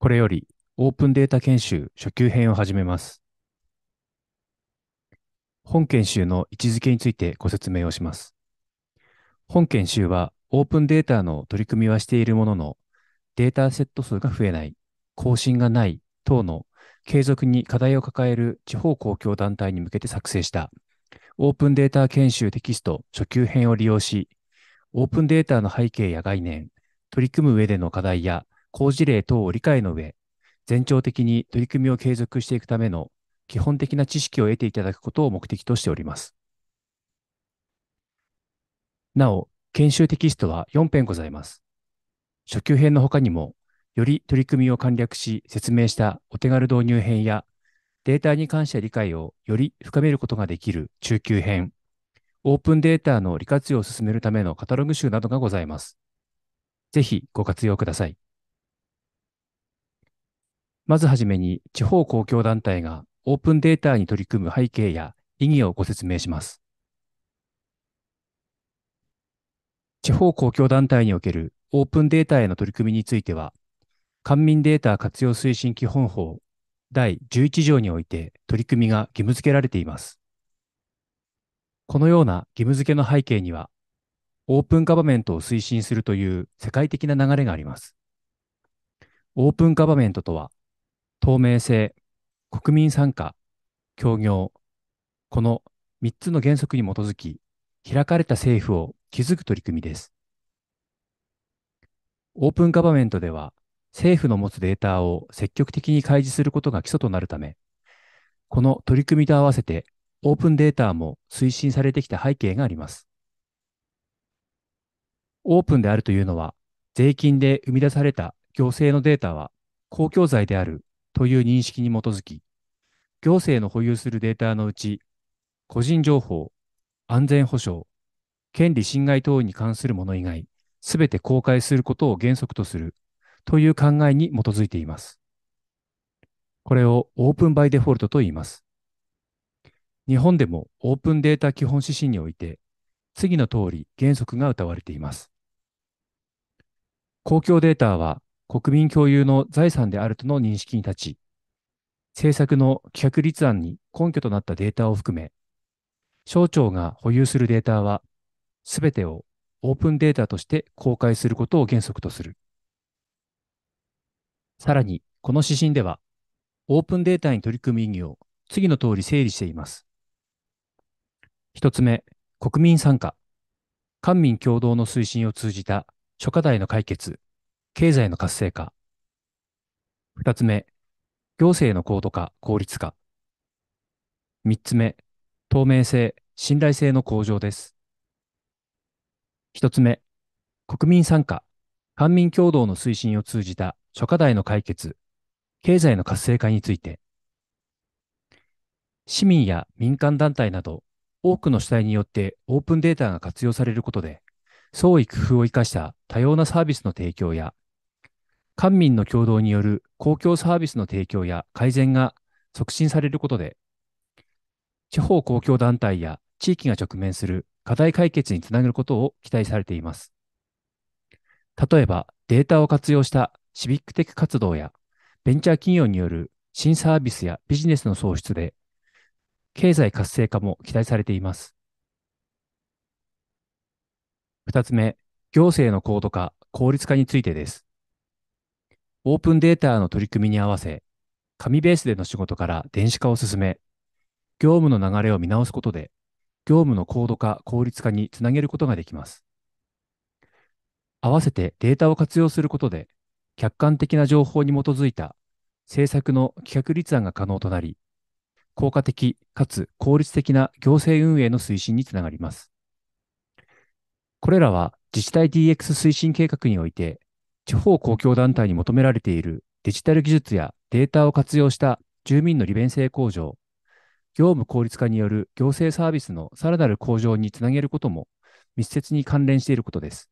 これよりオープンデータ研修初級編を始めます。本研修の位置づけについてご説明をします。本研修はオープンデータの取り組みはしているものの、データセット数が増えない、更新がない等の継続に課題を抱える地方公共団体に向けて作成したオープンデータ研修テキスト初級編を利用し、オープンデータの背景や概念、取り組む上での課題や好事例等を理解の上、全長的に取り組みを継続していくための基本的な知識を得ていただくことを目的としております。なお、研修テキストは4編ございます。初級編の他にも、より取り組みを簡略し説明したお手軽導入編や、データに関して理解をより深めることができる中級編、オープンデータの利活用を進めるためのカタログ集などがございます。ぜひご活用ください。まずはじめに地方公共団体がオープンデータに取り組む背景や意義をご説明します。地方公共団体におけるオープンデータへの取り組みについては、官民データ活用推進基本法第11条において取り組みが義務付けられています。このような義務付けの背景には、オープンガバメントを推進するという世界的な流れがあります。オープンガバメントとは、透明性、国民参加、協業、この3つの原則に基づき、開かれた政府を築く取り組みです。オープンガバメントでは、政府の持つデータを積極的に開示することが基礎となるため、この取り組みと合わせてオープンデータも推進されてきた背景があります。オープンであるというのは、税金で生み出された行政のデータは公共財であるという認識に基づき、行政の保有するデータのうち、個人情報、安全保障、権利侵害等に関するもの以外、すべて公開することを原則とするという考えに基づいています。これをオープンバイデフォルトと言います。日本でもオープンデータ基本指針において、次の通り原則が謳われています。公共データは国民共有の財産であるとの認識に立ち、政策の企画立案に根拠となったデータを含め、省庁が保有するデータは、すべてをオープンデータとして公開することを原則とする。さらに、この指針では、オープンデータに取り組む意義を次の通り整理しています。一つ目、国民参加。官民共同の推進を通じた諸課題の解決。経済の活性化。二つ目、行政の高度化、効率化。三つ目、透明性、信頼性の向上です。一つ目、国民参加、官民共同の推進を通じた諸課題の解決、経済の活性化について。市民や民間団体など多くの主体によってオープンデータが活用されることで、創意工夫を生かした多様なサービスの提供や官民の共同による公共サービスの提供や改善が促進されることで、地方公共団体や地域が直面する課題解決につなげることを期待されています。例えば、データを活用したシビックテック活動や、ベンチャー企業による新サービスやビジネスの創出で、経済活性化も期待されています。二つ目、行政の高度化、効率化についてです。オープンデータの取り組みに合わせ、紙ベースでの仕事から電子化を進め、業務の流れを見直すことで、業務の高度化、効率化につなげることができます。合わせてデータを活用することで、客観的な情報に基づいた政策の企画立案が可能となり、効果的かつ効率的な行政運営の推進につながります。これらは自治体 DX 推進計画において地方公共団体に求められているデジタル技術やデータを活用した住民の利便性向上、業務効率化による行政サービスのさらなる向上につなげることも密接に関連していることです。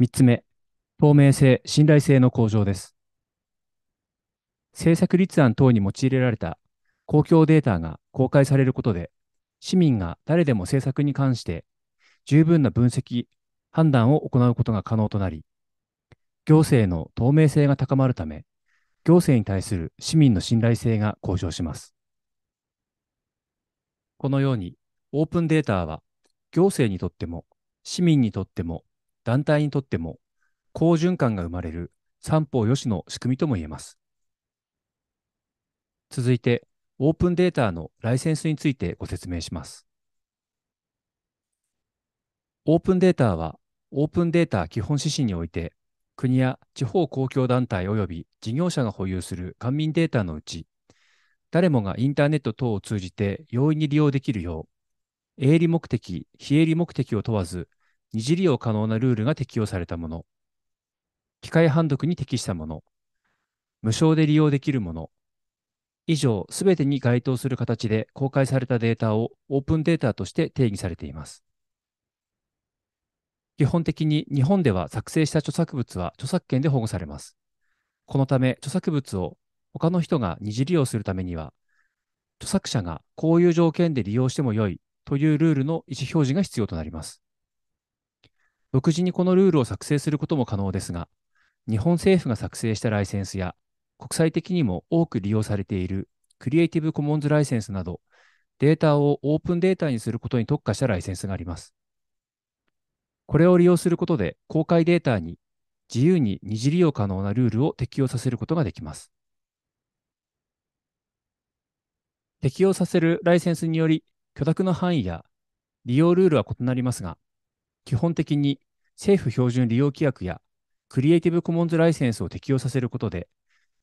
3つ目、透明性・信頼性の向上です。政策立案等に用いられた公共データが公開されることで、市民が誰でも政策に関して十分な分析判断を行うことが可能となり、行政の透明性が高まるため、行政に対する市民の信頼性が向上します。このように、オープンデータは行政にとっても、市民にとっても、団体にとっても、好循環が生まれる三方よしの仕組みとも言えます。続いて、オープンデータのライセンスについてご説明します。オープンデータはオープンデータ基本指針において、国や地方公共団体及び事業者が保有する官民データのうち、誰もがインターネット等を通じて容易に利用できるよう、営利目的、非営利目的を問わず、二次利用可能なルールが適用されたもの、機械判読に適したもの、無償で利用できるもの、以上すべてに該当する形で公開されたデータをオープンデータとして定義されています。基本的に日本では作成した著作物は著作権で保護されます。このため著作物を他の人が二次利用するためには、著作者がこういう条件で利用してもよいというルールの意思表示が必要となります。独自にこのルールを作成することも可能ですが、日本政府が作成したライセンスや国際的にも多く利用されているクリエイティブコモンズライセンスなど、データをオープンデータにすることに特化したライセンスがあります。これを利用することで公開データに自由に二次利用可能なルールを適用させることができます。適用させるライセンスにより許諾の範囲や利用ルールは異なりますが、基本的に政府標準利用規約やクリエイティブコモンズライセンスを適用させることで、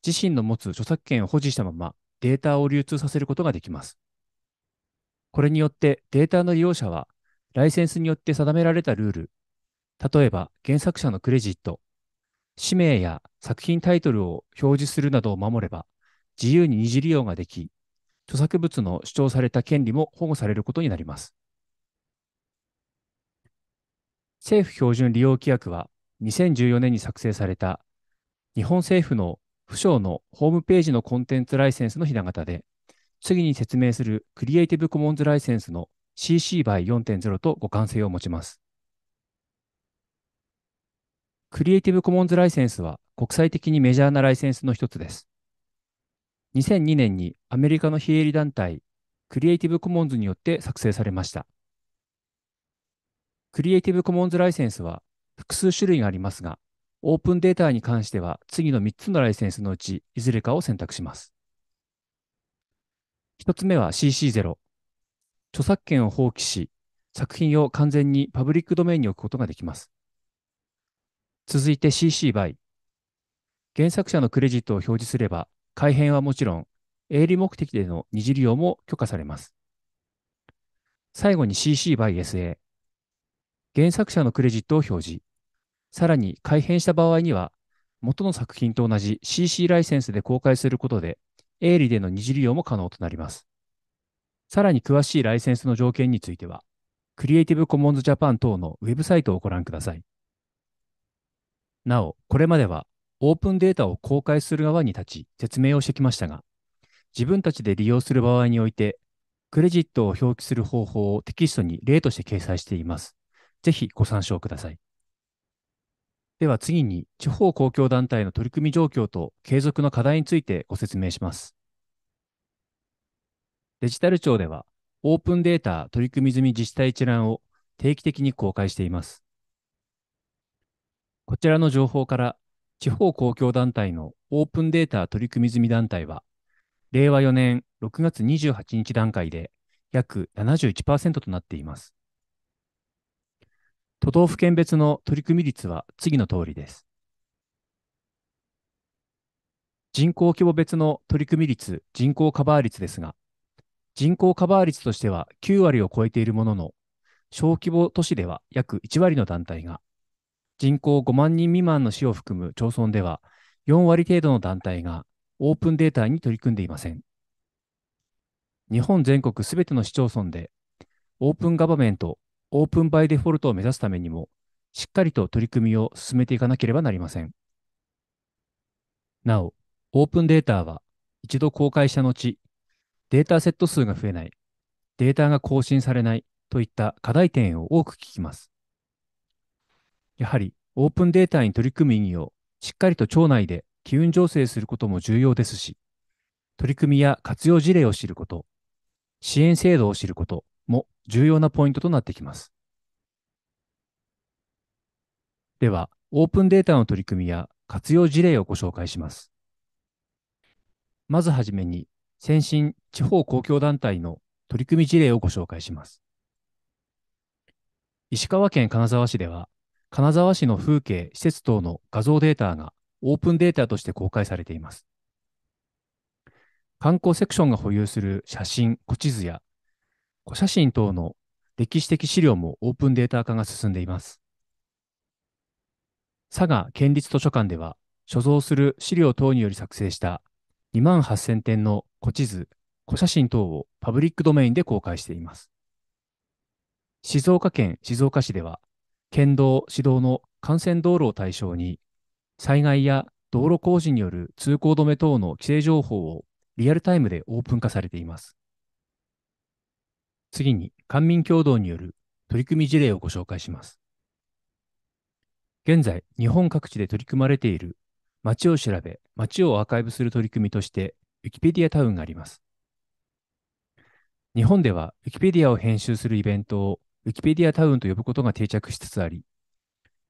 自身の持つ著作権を保持したままデータを流通させることができます。これによってデータの利用者はライセンスによって定められたルール、例えば原作者のクレジット、氏名や作品タイトルを表示するなどを守れば、自由に二次利用ができ、著作物の主張された権利も保護されることになります。政府標準利用規約は2014年に作成された日本政府の府省のホームページのコンテンツライセンスのひな形で、次に説明するクリエイティブコモンズライセンスの CC by 4.0と互換性を持ちます。クリエイティブコモンズライセンスは国際的にメジャーなライセンスの一つです。2002年にアメリカの非営利団体クリエイティブコモンズによって作成されました。クリエイティブコモンズライセンスは複数種類がありますが、オープンデータに関しては次の3つのライセンスのうちいずれかを選択します。1つ目は CC0、著作権を放棄し、作品を完全にパブリックドメインに置くことができます。続いて CC by。原作者のクレジットを表示すれば、改変はもちろん、営利目的での二次利用も許可されます。最後に CC by SA。原作者のクレジットを表示。さらに改変した場合には、元の作品と同じ CC ライセンスで公開することで、営利での二次利用も可能となります。さらに詳しいライセンスの条件については、Creative Commons Japan 等のウェブサイトをご覧ください。なお、これまではオープンデータを公開する側に立ち説明をしてきましたが、自分たちで利用する場合において、クレジットを表記する方法をテキストに例として掲載しています。ぜひご参照ください。では次に、地方公共団体の取り組み状況と継続の課題についてご説明します。デジタル庁では、オープンデータ取り組み済み自治体一覧を定期的に公開しています。こちらの情報から、地方公共団体のオープンデータ取り組み済み団体は、令和4年6月28日段階で約71%となっています。都道府県別の取り組み率は次の通りです。人口規模別の取り組み率、人口カバー率ですが、人口カバー率としては9割を超えているものの、小規模都市では約1割の団体が、人口5万人未満の市を含む町村では4割程度の団体がオープンデータに取り組んでいません。日本全国すべての市町村で、オープンガバメント、オープンバイデフォルトを目指すためにも、しっかりと取り組みを進めていかなければなりません。なお、オープンデータは一度公開した後、データセット数が増えない、データが更新されないといった課題点を多く聞きます。やはりオープンデータに取り組む意義をしっかりと庁内で機運醸成することも重要ですし、取り組みや活用事例を知ること、支援制度を知ることも重要なポイントとなってきます。では、オープンデータの取り組みや活用事例をご紹介します。まずはじめに先進地方公共団体の取り組み事例をご紹介します。石川県金沢市では、金沢市の風景、施設等の画像データがオープンデータとして公開されています。観光セクションが保有する写真、古地図や古写真等の歴史的資料もオープンデータ化が進んでいます。佐賀県立図書館では、所蔵する資料等により作成した2万8000点の古地図、古写真等をパブリックドメインで公開しています。静岡県静岡市では、県道、市道の幹線道路を対象に、災害や道路工事による通行止め等の規制情報をリアルタイムでオープン化されています。次に、官民共同による取り組み事例をご紹介します。現在、日本各地で取り組まれている街を調べ、街をアーカイブする取り組みとして、ウィキペディアタウンがあります。日本ではウィキペディアを編集するイベントをウィキペディアタウンと呼ぶことが定着しつつあり、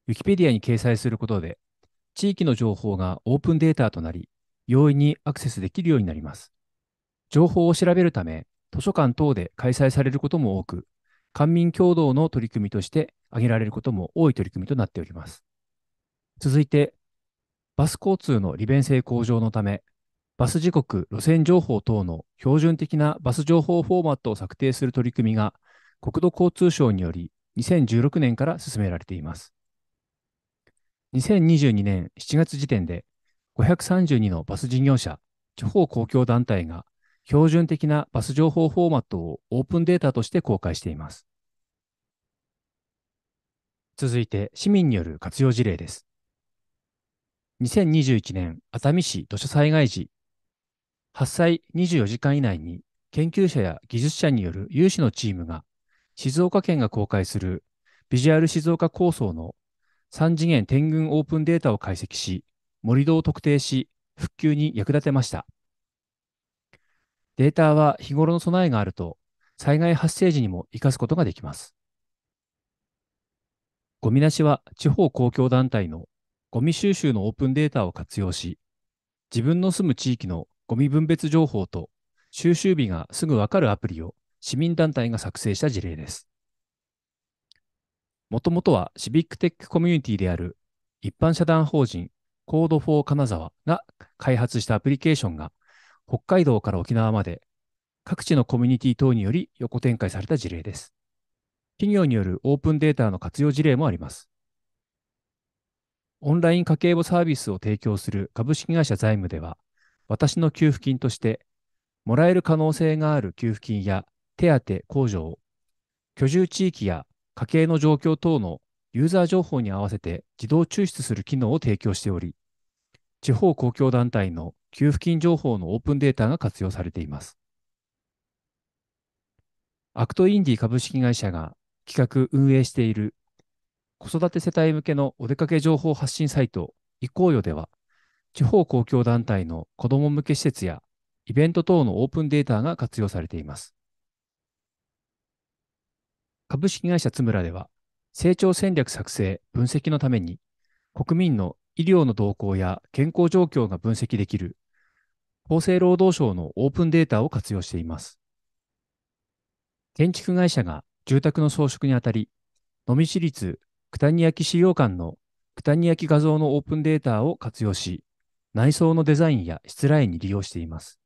ウィキペディアに掲載することで、地域の情報がオープンデータとなり、容易にアクセスできるようになります。情報を調べるため、図書館等で開催されることも多く、官民共同の取り組みとして挙げられることも多い取り組みとなっております。続いて、バス交通の利便性向上のため、バス時刻、路線情報等の標準的なバス情報フォーマットを策定する取り組みが国土交通省により2016年から進められています。2022年7月時点で532のバス事業者、地方公共団体が標準的なバス情報フォーマットをオープンデータとして公開しています。続いて市民による活用事例です。2021年熱海市土砂災害時発災24時間以内に研究者や技術者による有志のチームが静岡県が公開するビジュアル静岡構想の3次元天群オープンデータを解析し、盛土を特定し、復旧に役立てました。データは日頃の備えがあると、災害発生時にも活かすことができます。ゴミ出しは地方公共団体のゴミ収集のオープンデータを活用し、自分の住む地域のゴミ分別情報と収集日がすぐわかるアプリを市民団体が作成した事例です。もともとはシビックテックコミュニティである一般社団法人コード4金沢が開発したアプリケーションが北海道から沖縄まで各地のコミュニティ等により横展開された事例です。企業によるオープンデータの活用事例もあります。オンライン家計簿サービスを提供する株式会社財務では、私の給付金として、もらえる可能性がある給付金や手当控除を、居住地域や家計の状況等のユーザー情報に合わせて自動抽出する機能を提供しており、地方公共団体の給付金情報のオープンデータが活用されています。アクトインディ株式会社が企画運営している子育て世帯向けのお出かけ情報発信サイト、イコーヨでは、地方公共団体の子ども向け施設やイベント等のオープンデータが活用されています。株式会社つむらでは、成長戦略作成・分析のために、国民の医療の動向や健康状況が分析できる、厚生労働省のオープンデータを活用しています。建築会社が住宅の装飾にあたり、のみ市立九谷焼資料館の九谷焼画像のオープンデータを活用し、内装のデザインや室内に利用しています。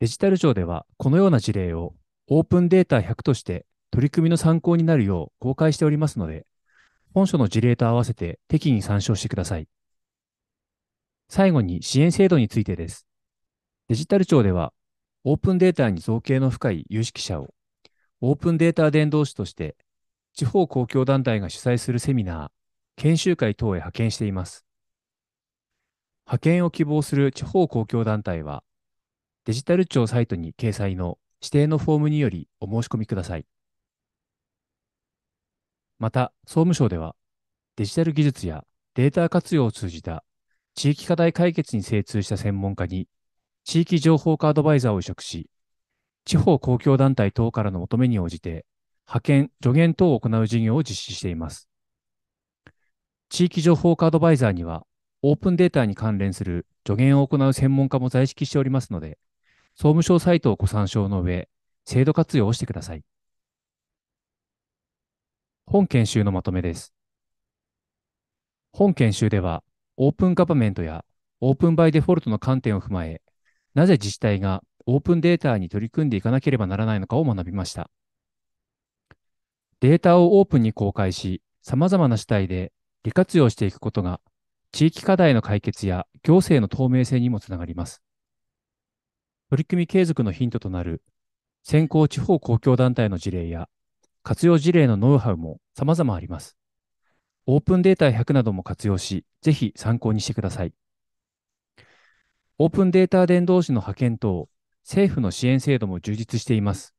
デジタル庁ではこのような事例をオープンデータ100として取り組みの参考になるよう公開しておりますので、本書の事例と合わせて適宜参照してください。最後に支援制度についてです。デジタル庁では、オープンデータに造形の深い有識者を、オープンデータ伝道師として、地方公共団体が主催するセミナー、研修会等へ派遣しています。派遣を希望する地方公共団体は、デジタル庁サイトに掲載の指定のフォームによりお申し込みください。また、総務省では、デジタル技術やデータ活用を通じた地域課題解決に精通した専門家に、地域情報化アドバイザーを委嘱し、地方公共団体等からの求めに応じて、派遣、助言等を行う事業を実施しています。地域情報化アドバイザーには、オープンデータに関連する助言を行う専門家も在籍しておりますので、総務省サイトをご参照の上、制度活用をしてください。本研修のまとめです。本研修では、オープンガバメントやオープンバイデフォルトの観点を踏まえ、なぜ自治体がオープンデータに取り組んでいかなければならないのかを学びました。データをオープンに公開し、様々な主体で利活用していくことが地域課題の解決や行政の透明性にもつながります。取り組み継続のヒントとなる先行地方公共団体の事例や活用事例のノウハウも様々あります。オープンデータ100なども活用し、ぜひ参考にしてください。オープンデータ伝道師の派遣等、政府の支援制度も充実しています。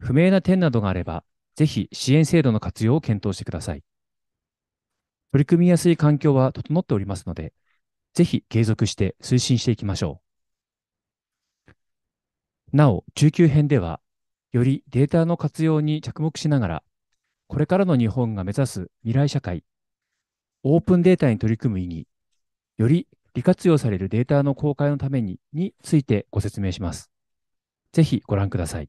不明な点などがあれば、ぜひ支援制度の活用を検討してください。取り組みやすい環境は整っておりますので、ぜひ継続して推進していきましょう。なお、中級編では、よりデータの活用に着目しながら、これからの日本が目指す未来社会、オープンデータに取り組む意義、より利活用されるデータの公開のためにについてご説明します。ぜひご覧ください。